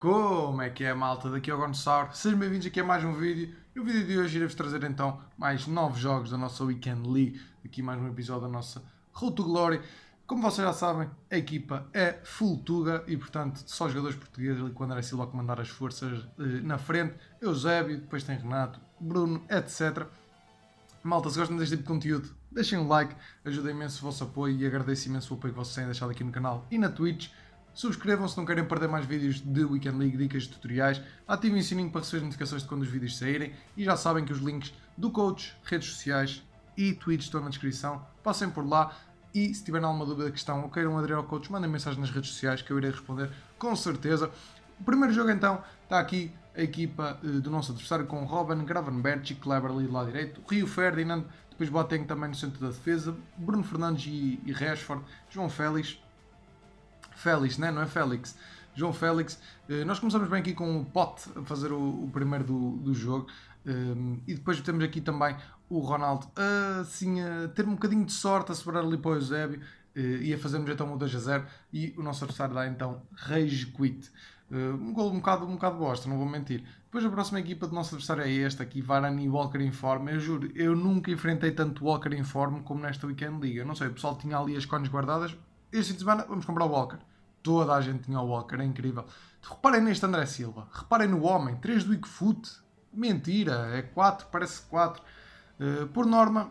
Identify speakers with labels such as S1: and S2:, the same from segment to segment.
S1: Como é que é, malta? Daqui é o Gonçalo. Sejam bem-vindos aqui a mais um vídeo. E o vídeo de hoje irei-vos trazer então mais novos jogos da nossa Weekend League. Aqui mais um episódio da nossa Road to Glory. Como vocês já sabem, a equipa é Fultuga e, portanto, só jogadores portugueses ali com o André Silva a comandar as forças eh, na frente. Eusébio, depois tem Renato, Bruno, etc. Malta, se gostam deste tipo de conteúdo, deixem um like, ajuda imenso o vosso apoio e agradeço imenso o apoio que vocês têm deixado aqui no canal e na Twitch. Subscrevam se não querem perder mais vídeos de Weekend League, dicas e tutoriais. Ativem o sininho para receber notificações de quando os vídeos saírem. E já sabem que os links do coach, redes sociais e tweets estão na descrição. Passem por lá. E se tiverem alguma dúvida, questão ou queiram aderir ao coach, mandem mensagem nas redes sociais que eu irei responder com certeza. O primeiro jogo então está aqui a equipa eh, do nosso adversário com Robin, Gravenberch e Kleber ali lá direito, Rio Ferdinand, depois Boateng também no centro da defesa, Bruno Fernandes e, e Rashford, João Félix, Félix, né? não é Félix? João Félix. Eh, nós começamos bem aqui com o Pote a fazer o, o primeiro do, do jogo. Um, ehm, e depois temos aqui também o Ronaldo assim, a ter um bocadinho de sorte a sobrar ali para o Eusébio uh, e a fazermos então o 2 a 0 e o nosso adversário dá então Rage Quit. Uh, um gol um bocado, um bocado bosta, não vou mentir. Depois a próxima equipa do nosso adversário é esta aqui, Varane e Walker em forma. Eu juro, eu nunca enfrentei tanto Walker em forma como nesta Weekend League. Eu não sei, o pessoal tinha ali as cones guardadas, este fim de semana vamos comprar o Walker. Toda a gente tinha o Walker, é incrível. Reparem neste André Silva, reparem no homem, 3 do Foot Mentira, é 4, parece 4. Uh, eh, por norma.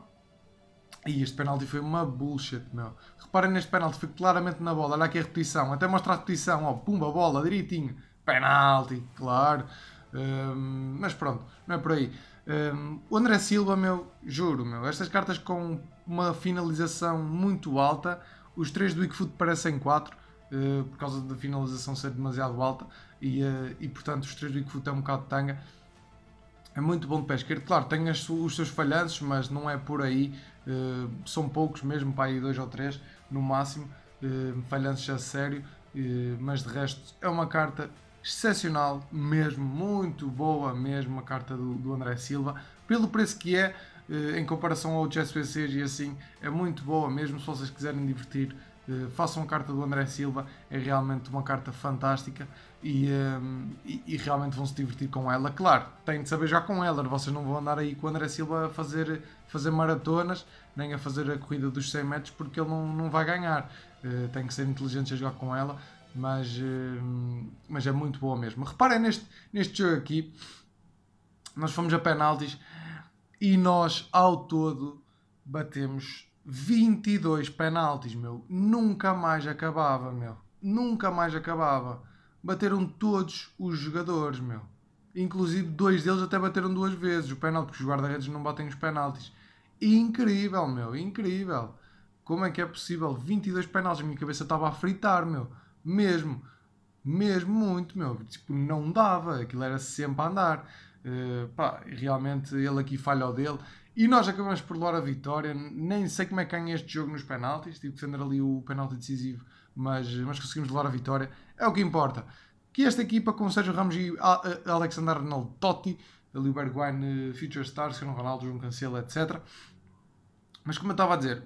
S1: E este penalti foi uma bullshit, meu. Reparem neste penalti, foi claramente na bola. Olha aqui a repetição, até mostra a repetição. Ó, pumba, bola, direitinho. Penalti, claro. Um, ehm, mas pronto, não é por aí. Um, ehm, o André Silva, meu, juro, meu, estas cartas com uma finalização muito alta os três do Wickfoot parecem quatro, uh, por causa da finalização ser demasiado alta, e, uh, e portanto os três do Wickfoot é um bocado de tanga. É muito bom de pé esquerdo, claro, tem as, os seus falhanços, mas não é por aí, uh, são poucos mesmo, para aí dois ou três no máximo, falhanços a sério, mas de resto é uma carta excepcional mesmo, muito boa mesmo, a carta do, do André Silva, pelo preço que é, eh, em comparação a outros SPCs e assim, é muito boa, mesmo se vocês quiserem divertir, eh, façam a carta do André Silva, é realmente uma carta fantástica e, ehm, e, e realmente vão se divertir com ela. Claro, têm de saber já com ela, vocês não vão andar aí com o André Silva a fazer, fazer maratonas, nem a fazer a corrida dos 100 metros, porque ele não, não vai ganhar. Eh, tem que ser inteligente a jogar com ela, mas, ehm, mas é muito boa mesmo. Reparem neste, neste jogo aqui, nós fomos a penaltis e nós ao todo batemos 22 penaltis, meu. Nunca mais acabava, meu. Nunca mais acabava. Bateram todos os jogadores, meu. Inclusive dois deles até bateram duas vezes o penalti, porque os guarda-redes não batem os penaltis. Incrível, meu, incrível. Como é que é possível? 22 penaltis, a minha cabeça estava a fritar, meu. Mesmo, mesmo muito, meu. Tipo, não dava, aquilo era sempre a andar. Eh, pá, realmente ele aqui falha o dele. E nós acabamos por levar a vitória. Nem sei como é que ganha este jogo nos penaltis. Tive que defender ali o penalti decisivo, mas, mas conseguimos levar a vitória. É o que importa. Que esta equipa com Sérgio Ramos e Alexander Arnold Totti, ali o Bergwijn, eh, Future Stars, Cristiano Ronaldo, João Cancelo, etc. Mas como eu estava a dizer,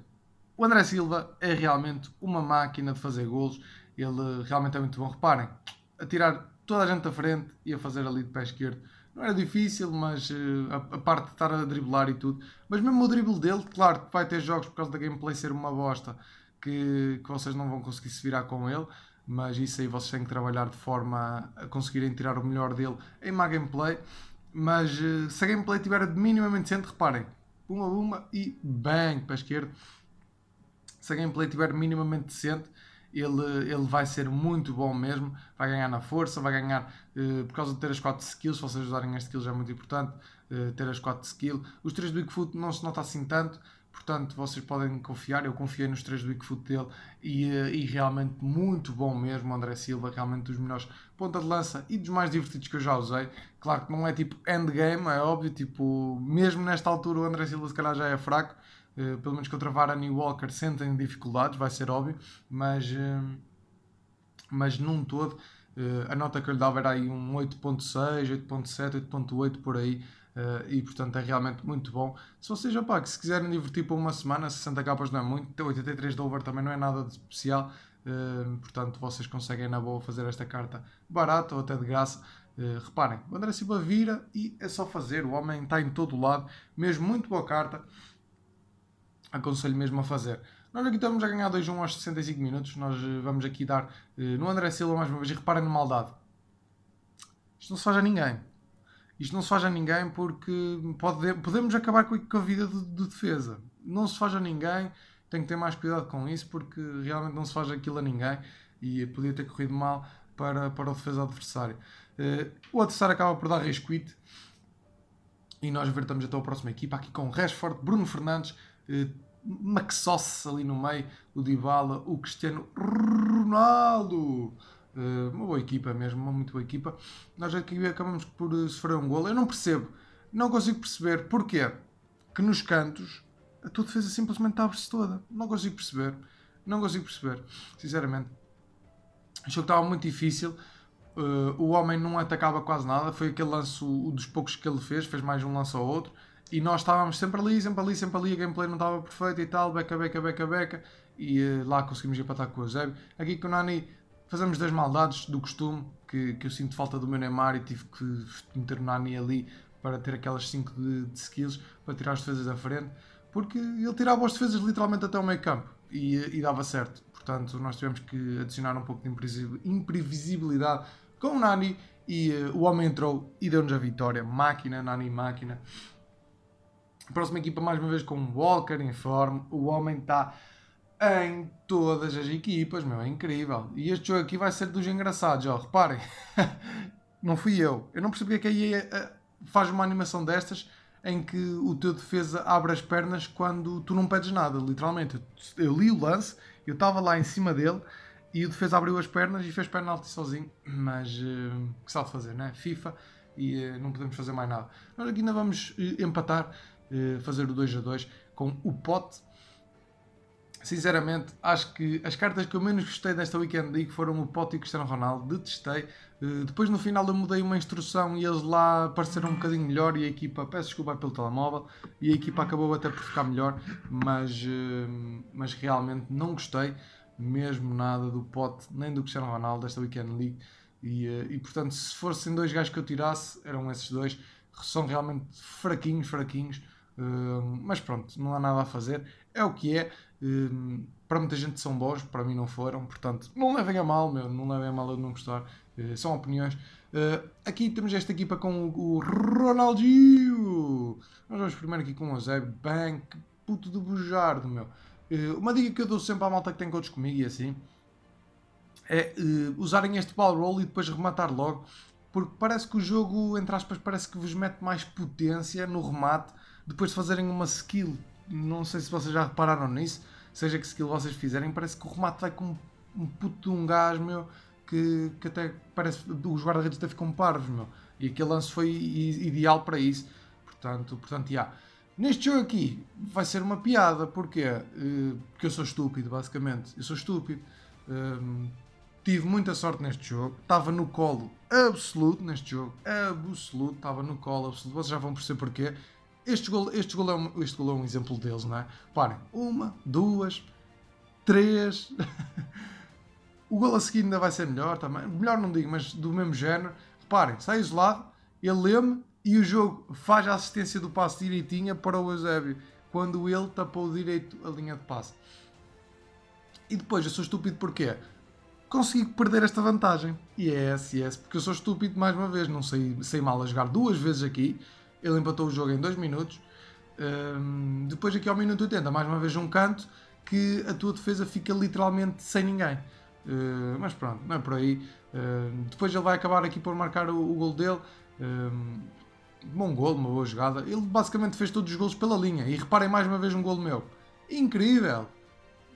S1: o André Silva é realmente uma máquina de fazer golos. Ele realmente é muito bom. Reparem, a tirar toda a gente da frente e a fazer ali de pé esquerdo não era difícil, mas eh, a, a, parte de estar a driblar e tudo. Mas mesmo o drible dele, claro, que vai ter jogos por causa da gameplay ser uma bosta que, que vocês não vão conseguir se virar com ele. Mas isso aí vocês têm que trabalhar de forma a conseguirem tirar o melhor dele em má gameplay. Mas eh, se a gameplay tiver minimamente decente, reparem, uma, uma e bang para a esquerda. Se a gameplay tiver minimamente decente, ele, ele vai ser muito bom mesmo, vai ganhar na força, vai ganhar uh, por causa de ter as 4 skills, se vocês usarem as skills é muito importante, uh, ter as 4 skills. Os 3 do Bigfoot não se nota assim tanto, portanto vocês podem confiar, eu confiei nos 3 do Bigfoot dele e, uh, e realmente muito bom mesmo André Silva, realmente dos melhores ponta de lança e dos mais divertidos que eu já usei. Claro que não é tipo endgame, é óbvio, tipo, mesmo nesta altura o André Silva se calhar já é fraco, eh, pelo menos contra Varane e Walker sentem dificuldades, vai ser óbvio, mas, uh, mas num todo uh, a nota que eu lhe dava era aí um 8.6, 8.7, 8.8 por aí. e portanto é realmente muito bom. Se vocês opa, que se quiserem divertir por uma semana, 60 capas não é muito, 83 de over também não é nada de especial, portanto vocês conseguem na boa fazer esta carta barata ou até de graça. Uh, reparem, o André Silva vira e é só fazer, o homem está em todo lado, mesmo muito boa carta aconselho mesmo a fazer. Nós aqui estamos a ganhar 2-1 aos 65 minutos. Nós eh, vamos aqui dar eh, no André Silva mais uma vez. E reparem na maldade. Isto não se faz a ninguém. Isto não se faz a ninguém porque pode, podemos acabar com a vida do defesa. Não se faz a ninguém. Tenho que ter mais cuidado com isso porque realmente não se faz aquilo a ninguém e podia ter corrido mal para, para o defesa adversário. Uh, o adversário acaba por dar resquite e nós vertamos até a próxima equipa aqui com Rashford, Bruno Fernandes, eh, Maxos ali no meio, o Dybala, o Cristiano Ronaldo. Eh, uma boa equipa mesmo, uma muito boa equipa. Nós aqui acabamos por eh, sofrer um gol. Eu não percebo, não consigo perceber porquê que nos cantos a tua defesa simplesmente abre-se toda. Não consigo perceber, não consigo perceber, sinceramente. Achou que estava muito difícil. o homem não atacava quase nada. Foi aquele lance, o, dos poucos que ele fez, fez mais um lance ao outro e nós estávamos sempre ali, sempre ali, sempre ali, a gameplay não estava perfeita e tal, beca, beca, beca, beca, e uh, lá conseguimos empatar com o Eusébio. Aqui com o Nani fazemos das maldades do costume, que, que eu sinto falta do meu Neymar e tive que meter o Nani ali para ter aquelas 5 de, de, skills, para tirar as defesas da frente, porque ele tirava as defesas literalmente até o meio campo e, eh, e dava certo. Portanto, nós tivemos que adicionar um pouco de imprevisibilidade com o Nani e uh, o homem entrou e deu-nos a vitória. Máquina, Nani, máquina próxima equipa, mais uma vez, com Walker em forma. O homem está em todas as equipas, meu, é incrível. E este jogo aqui vai ser dos engraçados, ó, reparem. não fui eu. Eu não percebi que é a EA eh, faz uma animação destas em que o teu defesa abre as pernas quando tu não pedes nada, literalmente. Eu li o lance, eu estava lá em cima dele e o defesa abriu as pernas e fez penalti sozinho. Mas uh, que sabe fazer, né? FIFA e uh, não podemos fazer mais nada. Nós aqui ainda vamos uh, empatar eh, fazer o 2 a 2 com o Pote. Sinceramente, acho que as cartas que eu menos gostei desta Weekend League foram o Pote e o Cristiano Ronaldo. Detestei. Eh, depois no final eu mudei uma instrução e eles lá pareceram um bocadinho melhor e a equipa, peço desculpa pelo telemóvel, e a equipa acabou até por ficar melhor, mas, eh, mas realmente não gostei mesmo nada do Pote nem do Cristiano Ronaldo desta Weekend League. E, e portanto, se fossem dois gajos que eu tirasse, eram esses dois. São realmente fraquinhos, fraquinhos mas pronto, não há nada a fazer. É o que é. Uh, para muita gente são bons, para mim não foram. Portanto, não levem a mal, meu. Não levem a mal eu não gostar. Uh, são opiniões. Eh, aqui temos esta equipa com o, o Ronaldinho. Nós vamos primeiro aqui com o Zé Bank. Puto do bujardo, meu. Eh, uma dica que eu dou sempre à malta que tem coaches comigo e assim. É usarem este ball roll e depois rematar logo. Porque parece que o jogo, entre aspas, parece que vos mete mais potência no remate depois de fazerem uma skill, não sei se vocês já repararam nisso, seja que skill vocês fizerem, parece que o remate vai com um puto de um gás, meu, que, que até parece. Os guarda-redes até ficam parvos, meu. E aquele lance foi ideal para isso. Portanto, portanto, já. Neste jogo aqui vai ser uma piada, porquê? Eh, porque eu sou estúpido, basicamente. Eu sou estúpido. Ehm, tive muita sorte neste jogo. Estava no colo absoluto neste jogo. Absoluto, estava no colo absoluto. Vocês já vão perceber porquê. Este gol, este, gol é um, este gol é um exemplo deles, não é? Parem, uma, duas, três. o gol a seguir ainda vai ser melhor também. Melhor não digo, mas do mesmo género. Reparem, sai isolado, ele leme e o jogo faz a assistência do passe direitinha para o Eusébio, quando ele tapou direito a linha de passe. E depois, eu sou estúpido porquê? Consegui perder esta vantagem. E yes, yes, porque eu sou estúpido mais uma vez. Não sei, sei mal a jogar duas vezes aqui. Ele empatou o jogo em 2 minutos. Um, depois, aqui ao minuto 80, mais uma vez um canto que a tua defesa fica literalmente sem ninguém. Uh, mas pronto, não é por aí. Uh, depois ele vai acabar aqui por marcar o, o gol dele. Um, bom gol, uma boa jogada. Ele basicamente fez todos os gols pela linha. E reparem mais uma vez um gol meu. Incrível!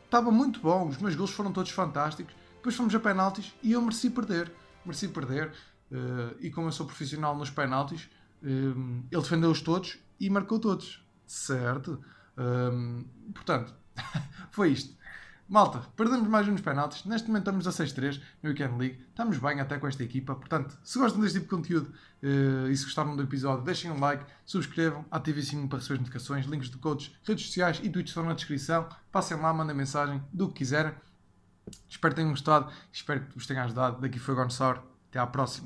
S1: Estava muito bom, os meus gols foram todos fantásticos. Depois fomos a penaltis e eu mereci perder. Mereci perder. Uh, e como eu sou profissional nos penaltis, um, ehm, ele defendeu-os todos e marcou todos. Certo? Um, ehm, portanto, foi isto. Malta, perdemos mais uns penaltis. Neste momento estamos a 6-3 no Weekend League. Estamos bem até com esta equipa. Portanto, se gostam deste tipo de conteúdo uh, e se gostaram do episódio, deixem um like, subscrevam, ativem o sininho para receber notificações, links de coaches, redes sociais e tweets estão na descrição. Passem lá, mandem mensagem do que quiserem. Espero que tenham gostado. Espero que vos tenha ajudado. Daqui foi o Gonçalo. Até à próxima.